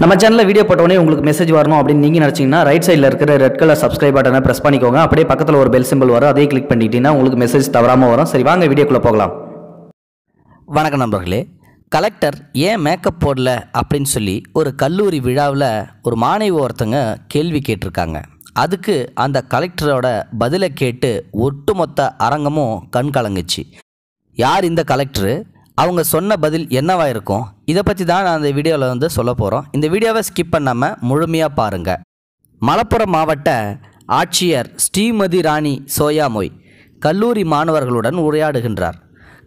நம்ம சேனலில் வீடியோ போட்டோடனே உங்களுக்கு மெசேஜ் வரணும் அப்படின்னு நீங்கள் நினச்சிங்கன்னா ரைட் சைடில் இருக்கிற ரெட் கலர் சப்ஸ்கிரைப் பட்டனை ப்ரெஸ் பண்ணிக்கோங்க அப்படியே பக்கத்தில் ஒரு பெல் சிம்பிள் வரும் அதே கிளிக் பண்ணிக்கிட்டீங்கன்னா உங்களுக்கு மெசேஜ் தவறாமல் வரும் சரி வாங்க வீடியோக்குள்ளே போகலாம் வணக்கம் நண்பர்களே கலெக்டர் ஏன் மேக்கப் போடல அப்படின்னு சொல்லி ஒரு கல்லூரி விழாவில் ஒரு மாணவி ஒருத்தங்க கேள்வி கேட்டிருக்காங்க அதுக்கு அந்த கலெக்டரோட பதிலை கேட்டு ஒட்டுமொத்த அரங்கமும் கண் கலங்குச்சு யார் இந்த கலெக்டரு அவங்க சொன்ன பதில் என்னவா இருக்கும் இதை பற்றி தான் நான் இந்த வீடியோவில் வந்து சொல்ல போகிறோம் இந்த வீடியோவை ஸ்கிப் பண்ணாமல் முழுமையாக பாருங்கள் மலப்புரம் மாவட்ட ஆட்சியர் ஸ்ரீமதி ராணி சோயாமொய் கல்லூரி மாணவர்களுடன் உரையாடுகின்றார்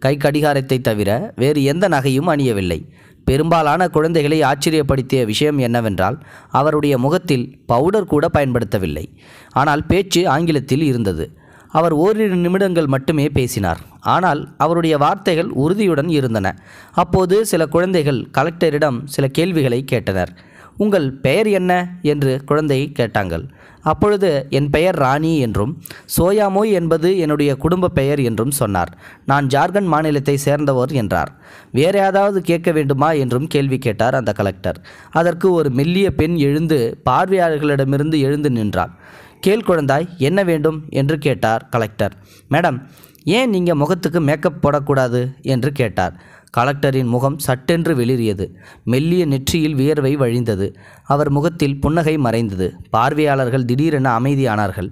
கை கடிகாரத்தை தவிர வேறு எந்த நகையும் அணியவில்லை பெரும்பாலான குழந்தைகளை ஆச்சரியப்படுத்திய விஷயம் என்னவென்றால் அவருடைய முகத்தில் பவுடர் கூட பயன்படுத்தவில்லை ஆனால் பேச்சு ஆங்கிலத்தில் இருந்தது அவர் ஓரிரு நிமிடங்கள் மட்டுமே பேசினார் ஆனால் அவருடைய வார்த்தைகள் உறுதியுடன் இருந்தன அப்போது சில குழந்தைகள் கலெக்டரிடம் சில கேள்விகளை கேட்டனர் உங்கள் பெயர் என்ன என்று குழந்தை கேட்டாங்கள் அப்பொழுது என் பெயர் ராணி என்றும் சோயாமோய் என்பது என்னுடைய குடும்ப பெயர் என்றும் சொன்னார் நான் ஜார்க்கண்ட் மாநிலத்தை சேர்ந்தவர் என்றார் வேறு ஏதாவது கேட்க வேண்டுமா என்றும் கேள்வி கேட்டார் அந்த கலெக்டர் அதற்கு ஒரு மெல்லிய பெண் எழுந்து பார்வையாளர்களிடமிருந்து எழுந்து நின்றார் கேள் குழந்தாய் என்ன வேண்டும் என்று கேட்டார் கலெக்டர் மேடம் ஏன் நீங்கள் முகத்துக்கு மேக்கப் போடக்கூடாது என்று கேட்டார் கலெக்டரின் முகம் சட்டென்று வெளிரியது மெல்லிய நெற்றியில் வியர்வை வழிந்தது அவர் முகத்தில் புன்னகை மறைந்தது பார்வையாளர்கள் திடீரென அமைதியானார்கள்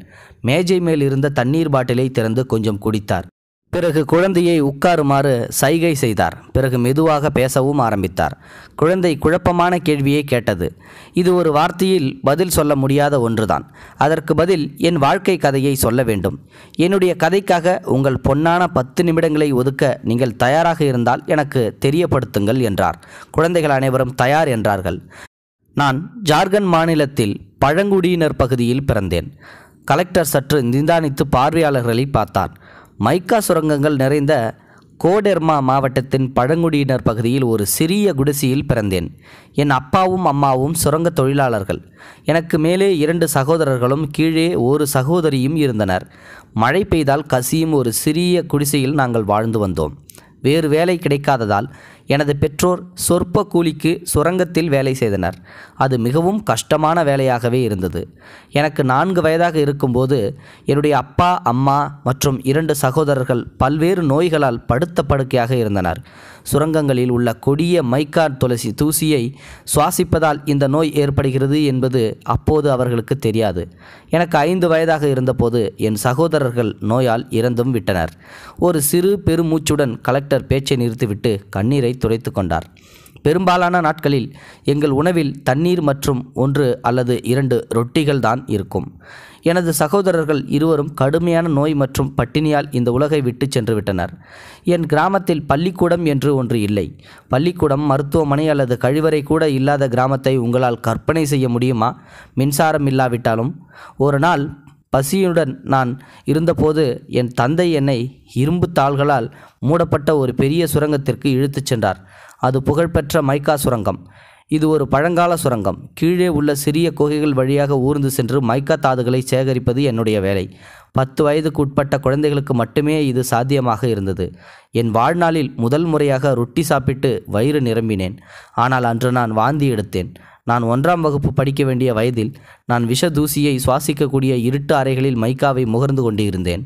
மேஜை மேல் இருந்த தண்ணீர் பாட்டிலை திறந்து கொஞ்சம் குடித்தார் பிறகு குழந்தையை உட்காருமாறு சைகை செய்தார் பிறகு மெதுவாக பேசவும் ஆரம்பித்தார் குழந்தை குழப்பமான கேள்வியை கேட்டது இது ஒரு வார்த்தையில் பதில் சொல்ல முடியாத ஒன்றுதான் அதற்கு பதில் என் வாழ்க்கை கதையை சொல்ல வேண்டும் என்னுடைய கதைக்காக உங்கள் பொன்னான பத்து நிமிடங்களை ஒதுக்க நீங்கள் தயாராக இருந்தால் எனக்கு தெரியப்படுத்துங்கள் என்றார் குழந்தைகள் அனைவரும் தயார் என்றார்கள் நான் ஜார்க்கண்ட் மாநிலத்தில் பழங்குடியினர் பகுதியில் பிறந்தேன் கலெக்டர் சற்று நிதானித்து பார்வையாளர்களை பார்த்தார் மைக்கா சுரங்கங்கள் நிறைந்த கோடெர்மா மாவட்டத்தின் பழங்குடியினர் பகுதியில் ஒரு சிறிய குடிசையில் பிறந்தேன் என் அப்பாவும் அம்மாவும் சுரங்க தொழிலாளர்கள் எனக்கு மேலே இரண்டு சகோதரர்களும் கீழே ஒரு சகோதரியும் இருந்தனர் மழை பெய்தால் கசியும் ஒரு சிறிய குடிசையில் நாங்கள் வாழ்ந்து வந்தோம் வேறு வேலை கிடைக்காததால் எனது பெற்றோர் சொற்ப கூலிக்கு சுரங்கத்தில் வேலை செய்தனர் அது மிகவும் கஷ்டமான வேலையாகவே இருந்தது எனக்கு நான்கு வயதாக இருக்கும்போது என்னுடைய அப்பா அம்மா மற்றும் இரண்டு சகோதரர்கள் பல்வேறு நோய்களால் படுத்த படுக்கையாக இருந்தனர் சுரங்கங்களில் உள்ள கொடிய மைக்கார் துளசி தூசியை சுவாசிப்பதால் இந்த நோய் ஏற்படுகிறது என்பது அப்போது அவர்களுக்கு தெரியாது எனக்கு ஐந்து வயதாக இருந்தபோது என் சகோதரர்கள் நோயால் இறந்தும் விட்டனர் ஒரு சிறு பெருமூச்சுடன் கலெக்டர் பேச்சை நிறுத்திவிட்டு கண்ணீரை துடைத்து கொண்டார் பெரும்பாலான நாட்களில் எங்கள் உணவில் தண்ணீர் மற்றும் ஒன்று அல்லது இரண்டு ரொட்டிகள் தான் இருக்கும் எனது சகோதரர்கள் இருவரும் கடுமையான நோய் மற்றும் பட்டினியால் இந்த உலகை விட்டு சென்று விட்டனர் என் கிராமத்தில் பள்ளிக்கூடம் என்று ஒன்று இல்லை பள்ளிக்கூடம் மருத்துவமனை அல்லது கழிவறை கூட இல்லாத கிராமத்தை உங்களால் கற்பனை செய்ய முடியுமா மின்சாரம் இல்லாவிட்டாலும் ஒரு நாள் பசியுடன் நான் இருந்தபோது என் தந்தை என்னை இரும்பு தாள்களால் மூடப்பட்ட ஒரு பெரிய சுரங்கத்திற்கு இழுத்துச் சென்றார் அது புகழ்பெற்ற மைக்கா சுரங்கம் இது ஒரு பழங்கால சுரங்கம் கீழே உள்ள சிறிய குகைகள் வழியாக ஊர்ந்து சென்று மைக்கா தாதுகளை சேகரிப்பது என்னுடைய வேலை பத்து வயதுக்கு உட்பட்ட குழந்தைகளுக்கு மட்டுமே இது சாத்தியமாக இருந்தது என் வாழ்நாளில் முதல் முறையாக ரொட்டி சாப்பிட்டு வயிறு நிரம்பினேன் ஆனால் அன்று நான் வாந்தி எடுத்தேன் நான் ஒன்றாம் வகுப்பு படிக்க வேண்டிய வயதில் நான் விஷ தூசியை சுவாசிக்கக்கூடிய இருட்டு அறைகளில் மைக்காவை முகர்ந்து கொண்டிருந்தேன்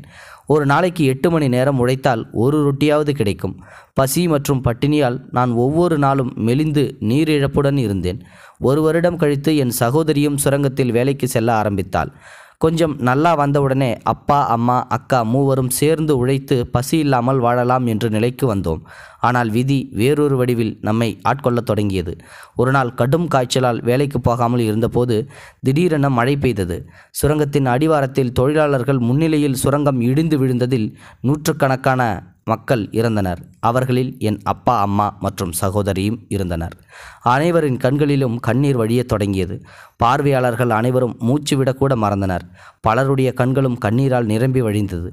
ஒரு நாளைக்கு எட்டு மணி நேரம் உழைத்தால் ஒரு ரொட்டியாவது கிடைக்கும் பசி மற்றும் பட்டினியால் நான் ஒவ்வொரு நாளும் மெலிந்து நீரிழப்புடன் இருந்தேன் ஒரு வருடம் கழித்து என் சகோதரியும் சுரங்கத்தில் வேலைக்கு செல்ல ஆரம்பித்தாள் கொஞ்சம் நல்லா வந்தவுடனே அப்பா அம்மா அக்கா மூவரும் சேர்ந்து உழைத்து பசி இல்லாமல் வாழலாம் என்ற நிலைக்கு வந்தோம் ஆனால் விதி வேறொரு வடிவில் நம்மை ஆட்கொள்ளத் தொடங்கியது ஒரு நாள் கடும் காய்ச்சலால் வேலைக்கு போகாமல் இருந்தபோது திடீரென மழை பெய்தது சுரங்கத்தின் அடிவாரத்தில் தொழிலாளர்கள் முன்னிலையில் சுரங்கம் இடிந்து விழுந்ததில் நூற்றுக்கணக்கான மக்கள் இறந்தனர் அவர்களில் என் அப்பா அம்மா மற்றும் சகோதரியும் இருந்தனர் அனைவரின் கண்களிலும் கண்ணீர் வழியத் தொடங்கியது பார்வையாளர்கள் அனைவரும் மூச்சு விடக்கூட மறந்தனர் பலருடைய கண்களும் கண்ணீரால் நிரம்பி வழிந்தது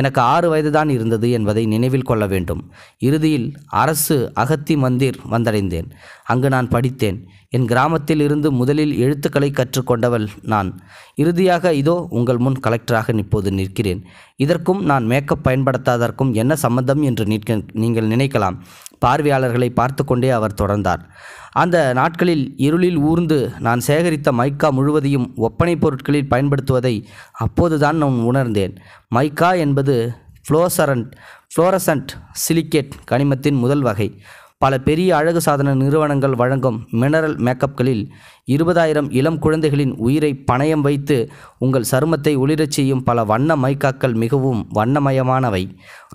எனக்கு ஆறு வயதுதான் இருந்தது என்பதை நினைவில் கொள்ள வேண்டும் இறுதியில் அரசு அகத்தி மந்திர் வந்தடைந்தேன் அங்கு நான் படித்தேன் என் கிராமத்தில் இருந்து முதலில் எழுத்துக்களை கற்றுக்கொண்டவள் நான் இறுதியாக இதோ உங்கள் முன் கலெக்டராக இப்போது நிற்கிறேன் இதற்கும் நான் மேக்கப் பயன்படுத்தாதற்கும் என்ன சம்பந்தம் என்று நிற்க நீங்கள் நினைக்கலாம் பார்வையாளர்களை பார்த்து கொண்டே அவர் தொடர்ந்தார் அந்த நாட்களில் இருளில் ஊர்ந்து நான் சேகரித்த மைக்கா முழுவதையும் ஒப்பனை பொருட்களில் பயன்படுத்துவதை அப்போதுதான் நான் உணர்ந்தேன் மைக்கா என்பது ஃப்ளோசரண்ட் ஃப்ளோரசன்ட் சிலிக்கேட் கனிமத்தின் முதல் வகை பல பெரிய அழகு சாதன நிறுவனங்கள் வழங்கும் மினரல் மேக்கப்களில் இருபதாயிரம் இளம் குழந்தைகளின் உயிரை பணயம் வைத்து உங்கள் சருமத்தை ஒளிரச் செய்யும் பல வண்ண மைக்காக்கள் மிகவும் வண்ணமயமானவை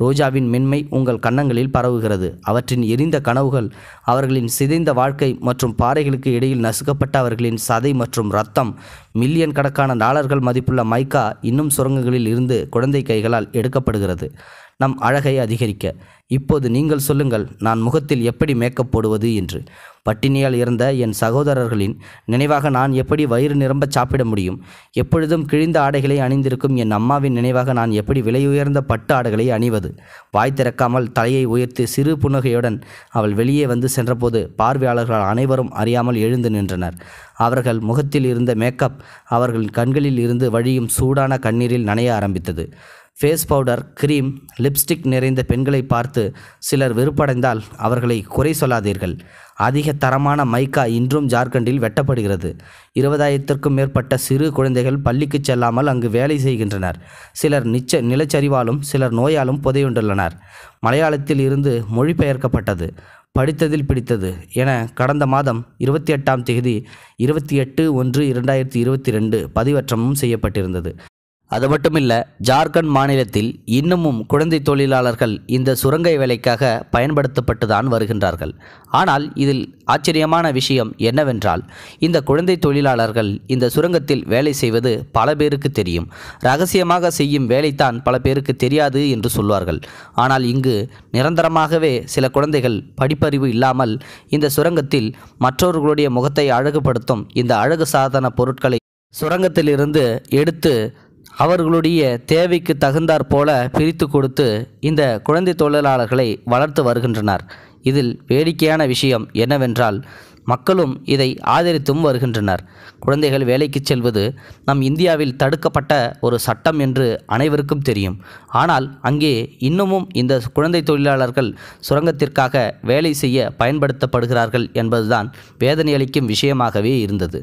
ரோஜாவின் மென்மை உங்கள் கன்னங்களில் பரவுகிறது அவற்றின் எரிந்த கனவுகள் அவர்களின் சிதைந்த வாழ்க்கை மற்றும் பாறைகளுக்கு இடையில் நசுக்கப்பட்ட அவர்களின் சதை மற்றும் ரத்தம் மில்லியன் கணக்கான டாலர்கள் மதிப்புள்ள மைக்கா இன்னும் சுரங்கங்களில் இருந்து குழந்தை கைகளால் எடுக்கப்படுகிறது நம் அழகை அதிகரிக்க இப்போது நீங்கள் சொல்லுங்கள் நான் முகத்தில் எப்படி மேக்கப் போடுவது என்று பட்டினியால் இருந்த என் சகோதரர்களின் நினைவாக நான் எப்படி வயிறு நிரம்ப சாப்பிட முடியும் எப்பொழுதும் கிழிந்த ஆடைகளை அணிந்திருக்கும் என் அம்மாவின் நினைவாக நான் எப்படி விலையுயர்ந்த பட்டு ஆடைகளை அணிவது வாய் திறக்காமல் தலையை உயர்த்தி சிறு புன்னகையுடன் அவள் வெளியே வந்து சென்றபோது பார்வையாளர்கள் அனைவரும் அறியாமல் எழுந்து நின்றனர் அவர்கள் முகத்தில் இருந்த மேக்கப் அவர்களின் கண்களில் இருந்து வழியும் சூடான கண்ணீரில் நனைய ஆரம்பித்தது ஃபேஸ் பவுடர் கிரீம் லிப்ஸ்டிக் நிறைந்த பெண்களை பார்த்து சிலர் வெறுப்படைந்தால் அவர்களை குறை சொல்லாதீர்கள் அதிக தரமான மைக்கா இன்றும் ஜார்க்கண்டில் வெட்டப்படுகிறது இருபதாயிரத்திற்கும் மேற்பட்ட சிறு குழந்தைகள் பள்ளிக்கு செல்லாமல் அங்கு வேலை செய்கின்றனர் சிலர் நிச்ச நிலச்சரிவாலும் சிலர் நோயாலும் புதையுண்டுள்ளனர் மலையாளத்தில் இருந்து மொழிபெயர்க்கப்பட்டது படித்ததில் பிடித்தது என கடந்த மாதம் இருபத்தி எட்டாம் தேதி இருபத்தி எட்டு ஒன்று இரண்டாயிரத்தி இருபத்தி ரெண்டு பதிவற்றமும் செய்யப்பட்டிருந்தது அது மட்டுமில்ல ஜார்க்கண்ட் மாநிலத்தில் இன்னமும் குழந்தை தொழிலாளர்கள் இந்த சுரங்க வேலைக்காக பயன்படுத்தப்பட்டு தான் வருகின்றார்கள் ஆனால் இதில் ஆச்சரியமான விஷயம் என்னவென்றால் இந்த குழந்தை தொழிலாளர்கள் இந்த சுரங்கத்தில் வேலை செய்வது பல பேருக்கு தெரியும் ரகசியமாக செய்யும் வேலைத்தான் பல பேருக்கு தெரியாது என்று சொல்வார்கள் ஆனால் இங்கு நிரந்தரமாகவே சில குழந்தைகள் படிப்பறிவு இல்லாமல் இந்த சுரங்கத்தில் மற்றவர்களுடைய முகத்தை அழகுபடுத்தும் இந்த அழகு சாதன பொருட்களை சுரங்கத்திலிருந்து எடுத்து அவர்களுடைய தேவைக்கு தகுந்தாற் போல பிரித்து கொடுத்து இந்த குழந்தை தொழிலாளர்களை வளர்த்து வருகின்றனர் இதில் வேடிக்கையான விஷயம் என்னவென்றால் மக்களும் இதை ஆதரித்தும் வருகின்றனர் குழந்தைகள் வேலைக்கு செல்வது நம் இந்தியாவில் தடுக்கப்பட்ட ஒரு சட்டம் என்று அனைவருக்கும் தெரியும் ஆனால் அங்கே இன்னமும் இந்த குழந்தை தொழிலாளர்கள் சுரங்கத்திற்காக வேலை செய்ய பயன்படுத்தப்படுகிறார்கள் என்பதுதான் வேதனை அளிக்கும் விஷயமாகவே இருந்தது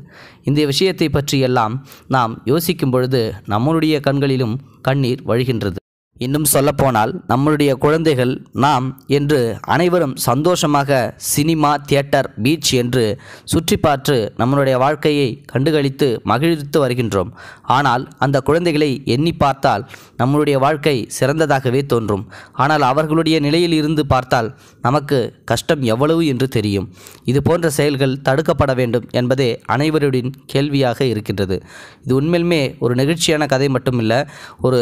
இந்த விஷயத்தை பற்றியெல்லாம் நாம் யோசிக்கும் பொழுது நம்மளுடைய கண்களிலும் கண்ணீர் வழிகின்றது இன்னும் சொல்லப்போனால் நம்மளுடைய குழந்தைகள் நாம் என்று அனைவரும் சந்தோஷமாக சினிமா தியேட்டர் பீச் என்று சுற்றி பார்த்து நம்மளுடைய வாழ்க்கையை கண்டுகளித்து மகிழ்த்து வருகின்றோம் ஆனால் அந்த குழந்தைகளை எண்ணி பார்த்தால் நம்மளுடைய வாழ்க்கை சிறந்ததாகவே தோன்றும் ஆனால் அவர்களுடைய நிலையில் இருந்து பார்த்தால் நமக்கு கஷ்டம் எவ்வளவு என்று தெரியும் இது போன்ற செயல்கள் தடுக்கப்பட வேண்டும் என்பதே அனைவருடைய கேள்வியாக இருக்கின்றது இது உண்மையிலுமே ஒரு நெகிழ்ச்சியான கதை மட்டுமில்லை ஒரு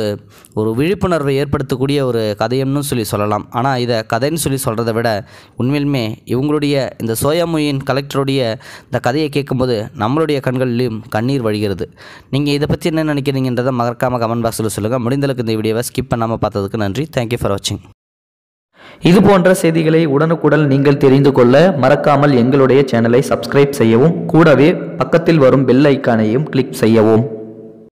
ஒரு விழிப்புணர்வு உணர்வை ஏற்படுத்தக்கூடிய ஒரு கதையம்னு சொல்லி சொல்லலாம் ஆனால் இதை கதைன்னு சொல்லி சொல்கிறத விட உண்மையிலுமே இவங்களுடைய இந்த சோயாமொயின் கலெக்டருடைய இந்த கதையை கேட்கும்போது நம்மளுடைய கண்களிலும் கண்ணீர் வழிகிறது நீங்கள் இதை பற்றி என்ன நினைக்கிறீங்கன்றதை மறக்காமல் கமெண்ட் பாக்ஸில் சொல்லுங்கள் முடிந்தளவுக்கு இந்த வீடியோவை ஸ்கிப் பண்ணாமல் பார்த்ததுக்கு நன்றி தேங்க்யூ ஃபார் வாட்சிங் இது போன்ற செய்திகளை உடனுக்குடன் நீங்கள் தெரிந்து கொள்ள மறக்காமல் எங்களுடைய சேனலை சப்ஸ்கிரைப் செய்யவும் கூடவே பக்கத்தில் வரும் பெல் ஐக்கானையும் கிளிக் செய்யவும்